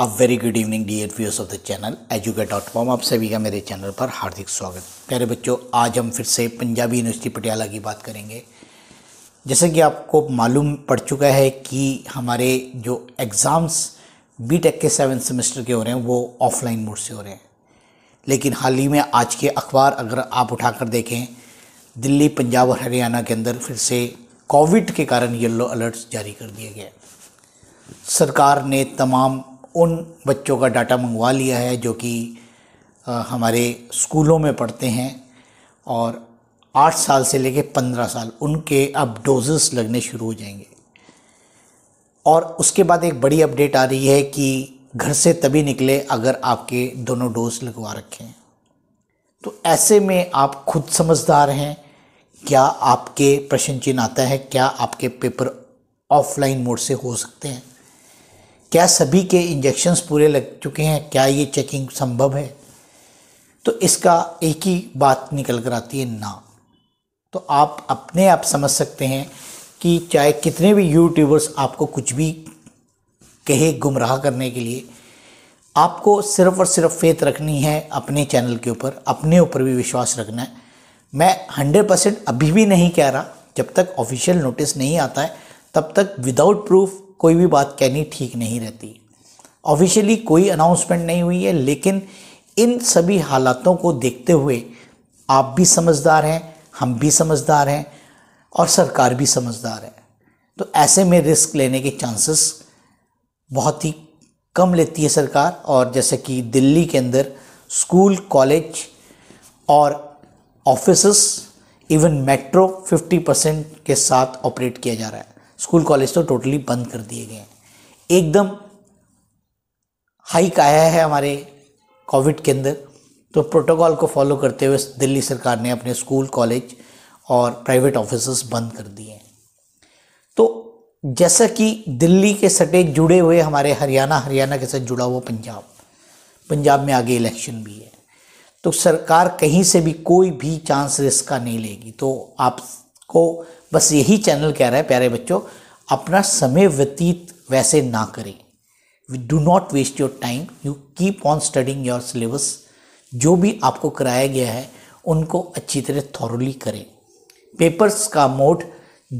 a very good evening dear viewers of the channel educate dot com आप सभी का मेरे channel पर हार्दिक स्वागत प्यारे बच्चों आज हम फिर से पंजाबी यूनिवर्सिटी पटियाला की बात करेंगे जैसे कि आपको मालूम पड़ चुका है कि हमारे जो एग्ज़ाम्स बी टेक के सेवन सेमेस्टर के हो रहे हैं वो ऑफलाइन मोड से हो रहे हैं लेकिन हाल ही में आज के अखबार अगर आप उठा कर देखें दिल्ली पंजाब और हरियाणा के अंदर फिर से कोविड के कारण येलो अलर्ट्स जारी कर दिए गए सरकार ने तमाम उन बच्चों का डाटा मंगवा लिया है जो कि हमारे स्कूलों में पढ़ते हैं और आठ साल से लेके पंद्रह साल उनके अब डोजेस लगने शुरू हो जाएंगे और उसके बाद एक बड़ी अपडेट आ रही है कि घर से तभी निकले अगर आपके दोनों डोज लगवा रखें तो ऐसे में आप खुद समझदार हैं क्या आपके प्रश्न चिन्ह आता है क्या आपके पेपर ऑफलाइन मोड से हो सकते हैं क्या सभी के इंजेक्शन्स पूरे लग चुके हैं क्या ये चेकिंग संभव है तो इसका एक ही बात निकल कर आती है ना तो आप अपने आप समझ सकते हैं कि चाहे कितने भी यूट्यूबर्स आपको कुछ भी कहे गुमराह करने के लिए आपको सिर्फ और सिर्फ फेथ रखनी है अपने चैनल के ऊपर अपने ऊपर भी विश्वास रखना है मैं हंड्रेड परसेंट अभी भी नहीं कह रहा जब तक ऑफिशियल नोटिस नहीं आता है तब तक विदाउट प्रूफ कोई भी बात कहनी ठीक नहीं रहती ऑफिशियली कोई अनाउंसमेंट नहीं हुई है लेकिन इन सभी हालातों को देखते हुए आप भी समझदार हैं हम भी समझदार हैं और सरकार भी समझदार है तो ऐसे में रिस्क लेने के चांसेस बहुत ही कम लेती है सरकार और जैसे कि दिल्ली के अंदर स्कूल कॉलेज और ऑफिसस इवन मेट्रो 50 परसेंट के साथ ऑपरेट किया जा रहा है स्कूल कॉलेज तो टोटली बंद कर दिए गए हैं एकदम हाइक आया है हमारे कोविड के अंदर तो प्रोटोकॉल को फॉलो करते हुए दिल्ली सरकार ने अपने स्कूल कॉलेज और प्राइवेट ऑफिस बंद कर दिए हैं तो जैसा कि दिल्ली के सटे जुड़े हुए हमारे हरियाणा हरियाणा के साथ जुड़ा हुआ पंजाब पंजाब में आगे इलेक्शन भी है तो सरकार कहीं से भी कोई भी चांस रिस्क का नहीं लेगी तो आप को बस यही चैनल कह रहा है प्यारे बच्चों अपना समय व्यतीत वैसे ना करें we do not waste your time you keep on studying your syllabus जो भी आपको कराया गया है उनको अच्छी तरह थॉरली करें पेपर्स का मोड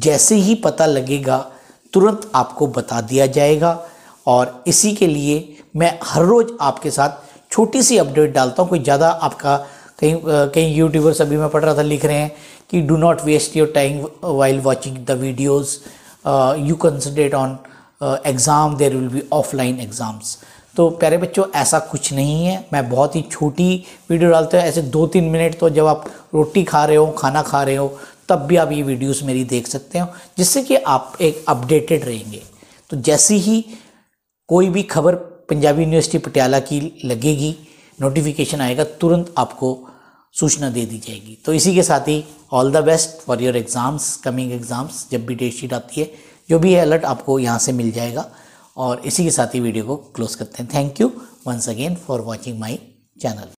जैसे ही पता लगेगा तुरंत आपको बता दिया जाएगा और इसी के लिए मैं हर रोज़ आपके साथ छोटी सी अपडेट डालता हूँ कोई ज़्यादा आपका कहीं कहीं यूट्यूबर्स अभी मैं पढ़ रहा था लिख रहे हैं कि do not waste your time while watching the videos you concentrate on exam there will be offline exams तो प्यारे बच्चों ऐसा कुछ नहीं है मैं बहुत ही छोटी वीडियो डालता हूँ ऐसे दो तीन मिनट तो जब आप रोटी खा रहे हो खाना खा रहे हो तब भी आप ये वीडियोस मेरी देख सकते हो जिससे कि आप एक अपडेटेड रहेंगे तो जैसे ही कोई भी खबर पंजाबी यूनिवर्सिटी पटियाला की लगेगी नोटिफिकेशन आएगा तुरंत आपको सूचना दे दी जाएगी तो इसी के साथ ही all the best for your exams coming exams जब भी डेट शीट आती है जो भी है अलर्ट आपको यहाँ से मिल जाएगा और इसी के साथ ही वीडियो को क्लोज़ करते हैं thank you once again for watching my channel